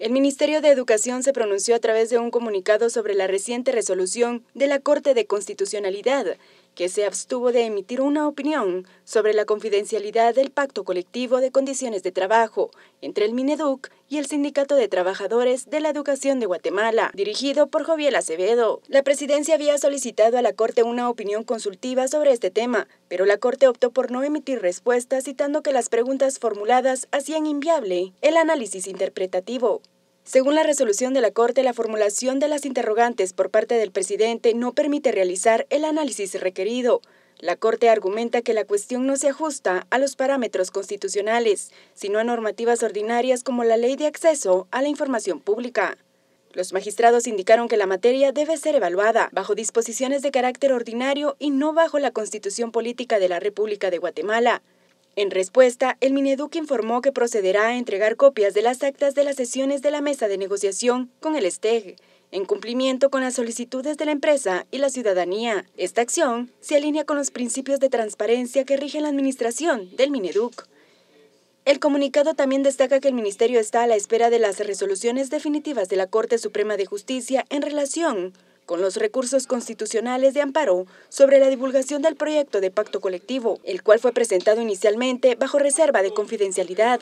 El Ministerio de Educación se pronunció a través de un comunicado sobre la reciente resolución de la Corte de Constitucionalidad, que se abstuvo de emitir una opinión sobre la confidencialidad del Pacto Colectivo de Condiciones de Trabajo entre el Mineduc y el Sindicato de Trabajadores de la Educación de Guatemala, dirigido por Joviel Acevedo. La presidencia había solicitado a la Corte una opinión consultiva sobre este tema, pero la Corte optó por no emitir respuesta citando que las preguntas formuladas hacían inviable el análisis interpretativo. Según la resolución de la Corte, la formulación de las interrogantes por parte del presidente no permite realizar el análisis requerido. La Corte argumenta que la cuestión no se ajusta a los parámetros constitucionales, sino a normativas ordinarias como la Ley de Acceso a la Información Pública. Los magistrados indicaron que la materia debe ser evaluada bajo disposiciones de carácter ordinario y no bajo la Constitución Política de la República de Guatemala. En respuesta, el Mineduc informó que procederá a entregar copias de las actas de las sesiones de la mesa de negociación con el STEG, en cumplimiento con las solicitudes de la empresa y la ciudadanía. Esta acción se alinea con los principios de transparencia que rigen la administración del Mineduc. El comunicado también destaca que el Ministerio está a la espera de las resoluciones definitivas de la Corte Suprema de Justicia en relación con los recursos constitucionales de amparo sobre la divulgación del proyecto de pacto colectivo, el cual fue presentado inicialmente bajo reserva de confidencialidad.